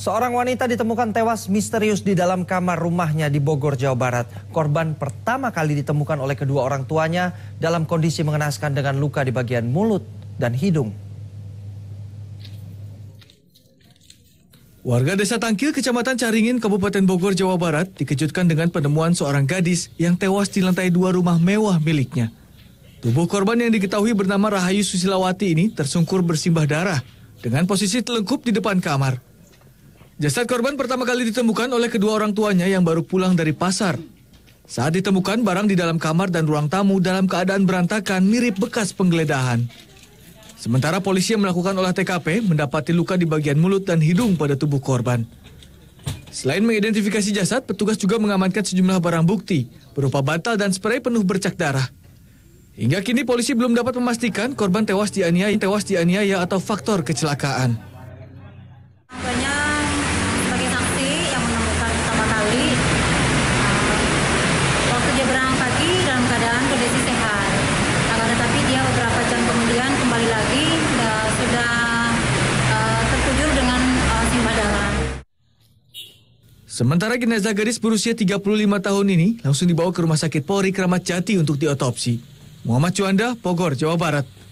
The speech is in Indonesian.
Seorang wanita ditemukan tewas misterius di dalam kamar rumahnya di Bogor, Jawa Barat. Korban pertama kali ditemukan oleh kedua orang tuanya dalam kondisi mengenaskan dengan luka di bagian mulut dan hidung. Warga Desa Tangkil, Kecamatan Caringin, Kabupaten Bogor, Jawa Barat, dikejutkan dengan penemuan seorang gadis yang tewas di lantai dua rumah mewah miliknya. Tubuh korban yang diketahui bernama Rahayu Susilawati ini tersungkur bersimbah darah dengan posisi telengkup di depan kamar. Jasad korban pertama kali ditemukan oleh kedua orang tuanya yang baru pulang dari pasar. Saat ditemukan, barang di dalam kamar dan ruang tamu dalam keadaan berantakan mirip bekas penggeledahan. Sementara polisi yang melakukan olah TKP mendapati luka di bagian mulut dan hidung pada tubuh korban. Selain mengidentifikasi jasad, petugas juga mengamankan sejumlah barang bukti berupa bantal dan spray penuh bercak darah. Hingga kini polisi belum dapat memastikan korban tewas dianiaya, tewas dianiaya atau faktor kecelakaan. Sementara jenazah gadis berusia 35 tahun ini langsung dibawa ke Rumah Sakit Polri Kramat Jati untuk diotopsi. Muhammad Juanda, Bogor, Jawa Barat.